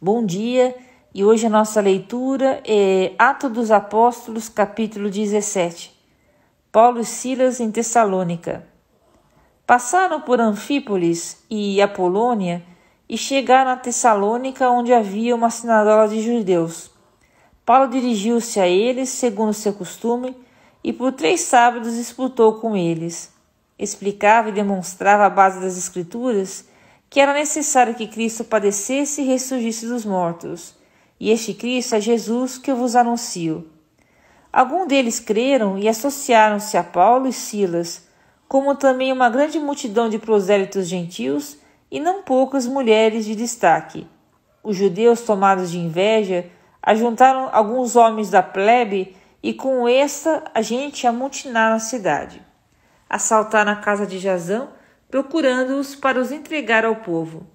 Bom dia, e hoje a nossa leitura é Atos dos Apóstolos, capítulo 17. Paulo e Silas em Tessalônica. Passaram por Anfípolis e Apolônia e chegaram a Tessalônica, onde havia uma sinagoga de judeus. Paulo dirigiu-se a eles, segundo seu costume, e por três sábados disputou com eles. Explicava e demonstrava a base das Escrituras que era necessário que Cristo padecesse e ressurgisse dos mortos. E este Cristo é Jesus que eu vos anuncio. Alguns deles creram e associaram-se a Paulo e Silas, como também uma grande multidão de prosélitos gentios e não poucas mulheres de destaque. Os judeus, tomados de inveja, ajuntaram alguns homens da plebe e com esta a gente amotinaram a cidade. Assaltaram a casa de Jazão procurando-os para os entregar ao povo.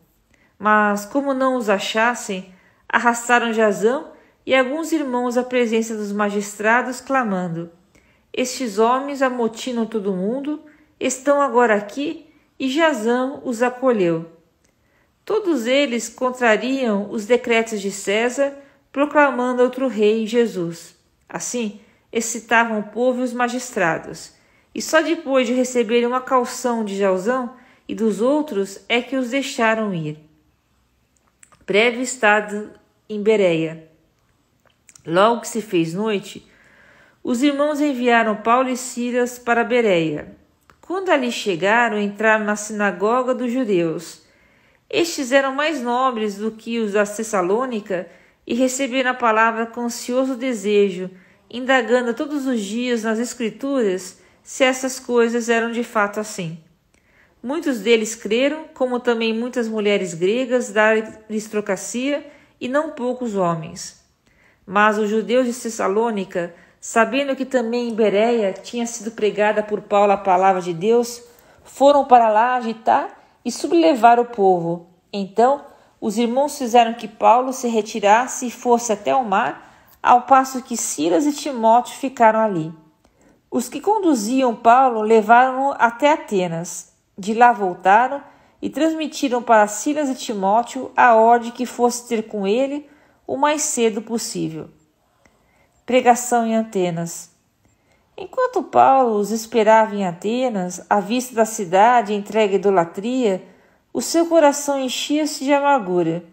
Mas, como não os achassem, arrastaram Jazão e alguns irmãos à presença dos magistrados, clamando: Estes homens amotinam todo mundo, estão agora aqui, e Jazão os acolheu. Todos eles contrariam os decretos de César, proclamando outro rei, Jesus. Assim, excitavam o povo e os magistrados, e só depois de receberem uma calção de Jauzão e dos outros é que os deixaram ir. Breve estado em Bereia. Logo que se fez noite, os irmãos enviaram Paulo e Silas para Bereia. Quando ali chegaram, entraram na sinagoga dos judeus. Estes eram mais nobres do que os da Tessalônica e receberam a palavra com ansioso desejo, indagando todos os dias nas Escrituras se essas coisas eram de fato assim. Muitos deles creram, como também muitas mulheres gregas da aristocracia e não poucos homens. Mas os judeus de Tessalônica, sabendo que também em Bereia tinha sido pregada por Paulo a palavra de Deus, foram para lá agitar e sublevar o povo. Então, os irmãos fizeram que Paulo se retirasse e fosse até o mar, ao passo que Silas e Timóteo ficaram ali. Os que conduziam Paulo levaram-no até Atenas. De lá voltaram e transmitiram para Silas e Timóteo a ordem que fosse ter com ele o mais cedo possível. Pregação em Atenas. Enquanto Paulo os esperava em Atenas, à vista da cidade entregue à idolatria, o seu coração enchia-se de amargura.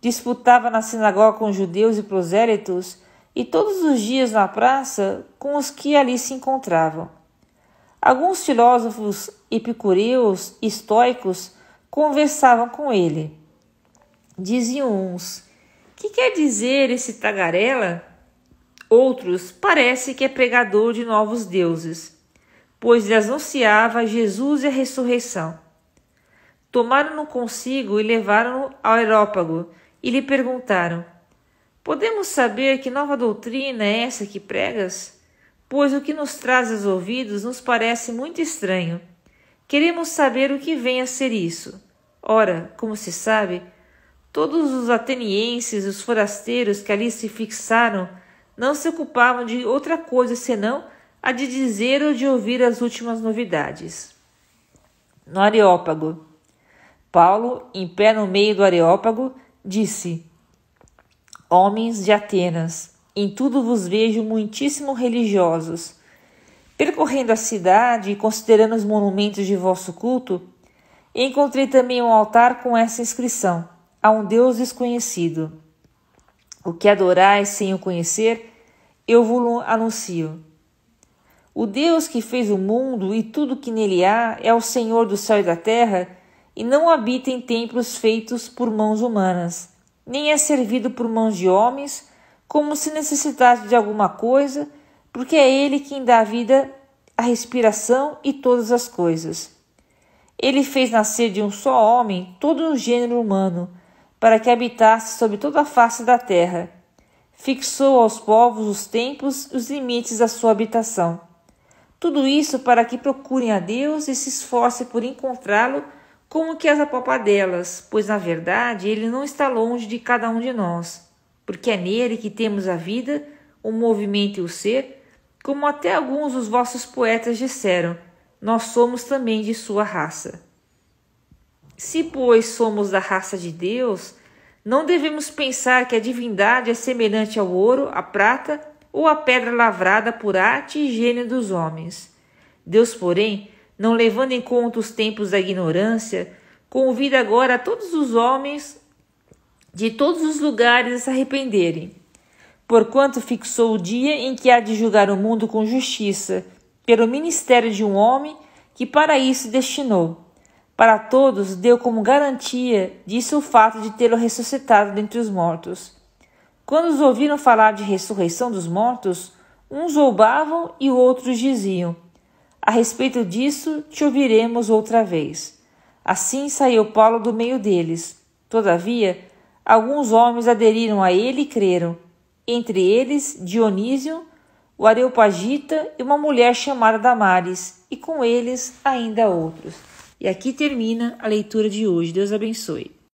Disputava na sinagoga com judeus e prosélitos e todos os dias na praça com os que ali se encontravam. Alguns filósofos epicureus e estoicos conversavam com ele. Diziam uns: Que quer dizer esse tagarela? Outros: Parece que é pregador de novos deuses, pois lhe anunciava Jesus e a ressurreição. Tomaram-no consigo e levaram-no ao Aerópago e lhe perguntaram: Podemos saber que nova doutrina é essa que pregas? Pois o que nos traz aos ouvidos nos parece muito estranho. Queremos saber o que vem a ser isso. Ora, como se sabe, todos os atenienses e os forasteiros que ali se fixaram não se ocupavam de outra coisa senão a de dizer ou de ouvir as últimas novidades. No Areópago, Paulo, em pé no meio do Areópago, disse: Homens de Atenas, em tudo vos vejo muitíssimo religiosos. Percorrendo a cidade e considerando os monumentos de vosso culto, encontrei também um altar com essa inscrição: a um Deus desconhecido. O que adorais sem o conhecer, eu vos anuncio. O Deus que fez o mundo e tudo que nele há é o Senhor do céu e da terra, e não habita em templos feitos por mãos humanas nem é servido por mãos de homens, como se necessitasse de alguma coisa, porque é Ele quem dá a vida, a respiração e todas as coisas. Ele fez nascer de um só homem todo o gênero humano, para que habitasse sobre toda a face da terra. Fixou aos povos os tempos e os limites da sua habitação. Tudo isso para que procurem a Deus e se esforcem por encontrá-lo como que as apopadelas, pois na verdade ele não está longe de cada um de nós, porque é nele que temos a vida, o movimento e o ser, como até alguns dos vossos poetas disseram, nós somos também de sua raça. Se, pois, somos da raça de Deus, não devemos pensar que a divindade é semelhante ao ouro, à prata ou à pedra lavrada por arte e gênio dos homens. Deus, porém, não levando em conta os tempos da ignorância, convida agora a todos os homens de todos os lugares a se arrependerem, porquanto fixou o dia em que há de julgar o mundo com justiça, pelo ministério de um homem que para isso destinou. Para todos deu como garantia disso o fato de tê-lo ressuscitado dentre os mortos. Quando os ouviram falar de ressurreição dos mortos, uns zombavam e outros diziam: a respeito disso te ouviremos outra vez. Assim saiu Paulo do meio deles. Todavia, alguns homens aderiram a ele e creram, entre eles Dionísio, o Areopagita e uma mulher chamada Damares, e com eles ainda outros. E aqui termina a leitura de hoje. Deus abençoe.